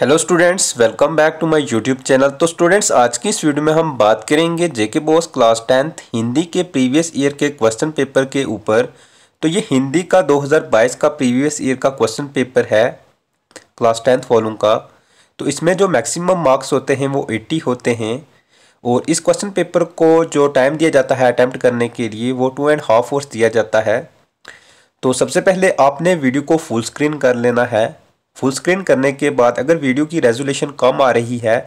hello students welcome back to my YouTube channel तो students आज की इस वीडियो में हम बात करेंगे JK boss class tenth Hindi के प्रीवियस ईयर के क्वेश्चन पेपर के ऊपर तो ये हिंदी का 2022 का प्रीवियस ईयर का क्वेश्चन पेपर है क्लास टेंथ वॉलूम का तो इसमें जो मैक्सिमम मार्क्स होते हैं वो एट्टी होते हैं और इस क्वेश्चन पेपर को जो टाइम दिया जाता है अटैम्प्ट करने के लिए वो टू एंड हाफ आवर्स दिया जाता है तो सबसे पहले आपने वीडियो को फुल स्क्रीन कर लेना है फुल स्क्रीन करने के बाद अगर वीडियो की रेजोल्यूशन कम आ रही है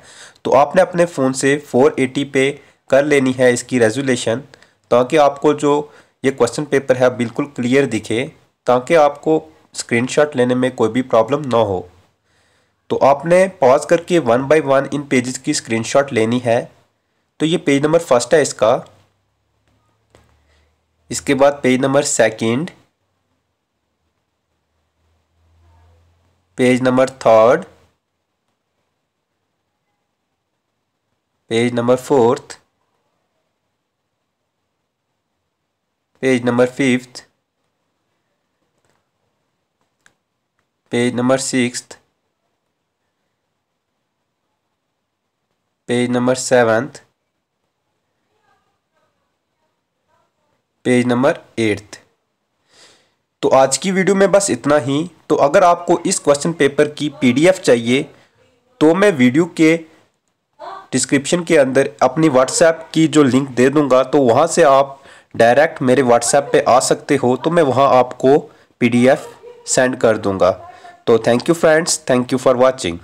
तो आपने अपने फ़ोन से 480 पे कर लेनी है इसकी रेजोल्यूशन ताकि आपको जो ये क्वेश्चन पेपर है बिल्कुल क्लियर दिखे ताकि आपको स्क्रीनशॉट लेने में कोई भी प्रॉब्लम ना हो तो आपने पॉज करके वन बाय वन इन पेजेस की स्क्रीनशॉट लेनी है तो ये पेज नंबर फर्स्ट है इसका इसके बाद page number second page number third page number fourth page number fifth page number six page number seventh page number eighth तो आज की वीडियो में बस इतना ही तो अगर आपको इस क्वेश्चन पेपर की पीडीएफ चाहिए तो मैं वीडियो के डिस्क्रिप्शन के अंदर अपनी व्हाट्सएप की जो लिंक दे दूंगा तो वहाँ से आप डायरेक्ट मेरे व्हाट्सएप पे आ सकते हो तो मैं वहाँ आपको पीडीएफ सेंड कर दूंगा तो thank you friends thank you for watching